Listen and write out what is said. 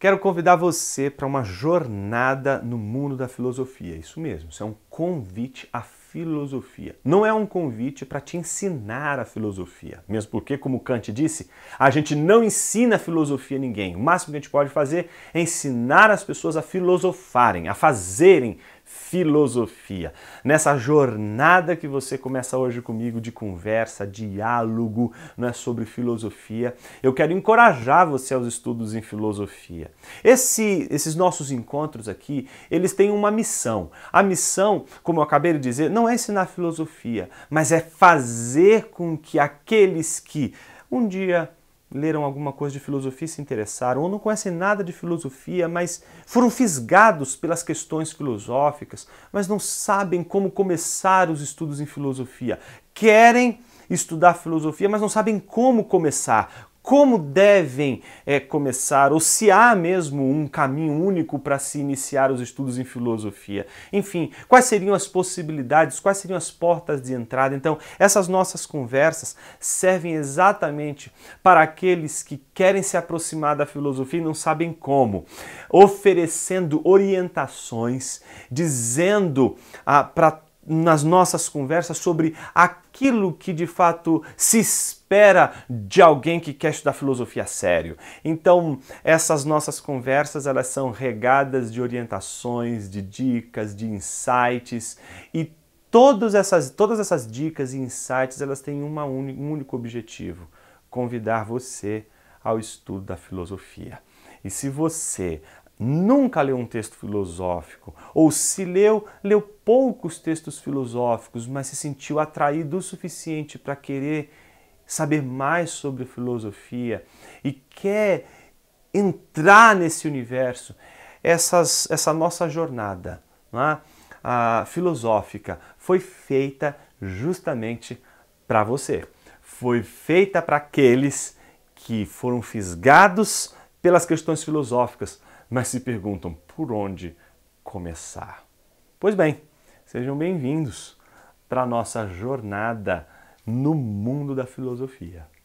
Quero convidar você para uma jornada no mundo da filosofia. Isso mesmo, isso é um convite à filosofia. Não é um convite para te ensinar a filosofia, mesmo porque, como Kant disse, a gente não ensina a filosofia a ninguém. O máximo que a gente pode fazer é ensinar as pessoas a filosofarem, a fazerem filosofia. Nessa jornada que você começa hoje comigo de conversa, diálogo, não é sobre filosofia, eu quero encorajar você aos estudos em filosofia. Esse, esses nossos encontros aqui, eles têm uma missão. A missão, como eu acabei de dizer, não é ensinar filosofia, mas é fazer com que aqueles que um dia leram alguma coisa de filosofia e se interessaram, ou não conhecem nada de filosofia, mas foram fisgados pelas questões filosóficas, mas não sabem como começar os estudos em filosofia. Querem estudar filosofia, mas não sabem como começar como devem é, começar, ou se há mesmo um caminho único para se iniciar os estudos em filosofia. Enfim, quais seriam as possibilidades, quais seriam as portas de entrada. Então, essas nossas conversas servem exatamente para aqueles que querem se aproximar da filosofia e não sabem como, oferecendo orientações, dizendo ah, para nas nossas conversas sobre aquilo que de fato se espera de alguém que quer estudar filosofia sério. Então, essas nossas conversas, elas são regadas de orientações, de dicas, de insights e todas essas todas essas dicas e insights, elas têm uma un, um único objetivo: convidar você ao estudo da filosofia. E se você nunca leu um texto filosófico, ou se leu, leu poucos textos filosóficos, mas se sentiu atraído o suficiente para querer saber mais sobre filosofia e quer entrar nesse universo, essas, essa nossa jornada é? filosófica foi feita justamente para você. Foi feita para aqueles que foram fisgados pelas questões filosóficas, mas se perguntam por onde começar. Pois bem, sejam bem-vindos para a nossa jornada no mundo da filosofia.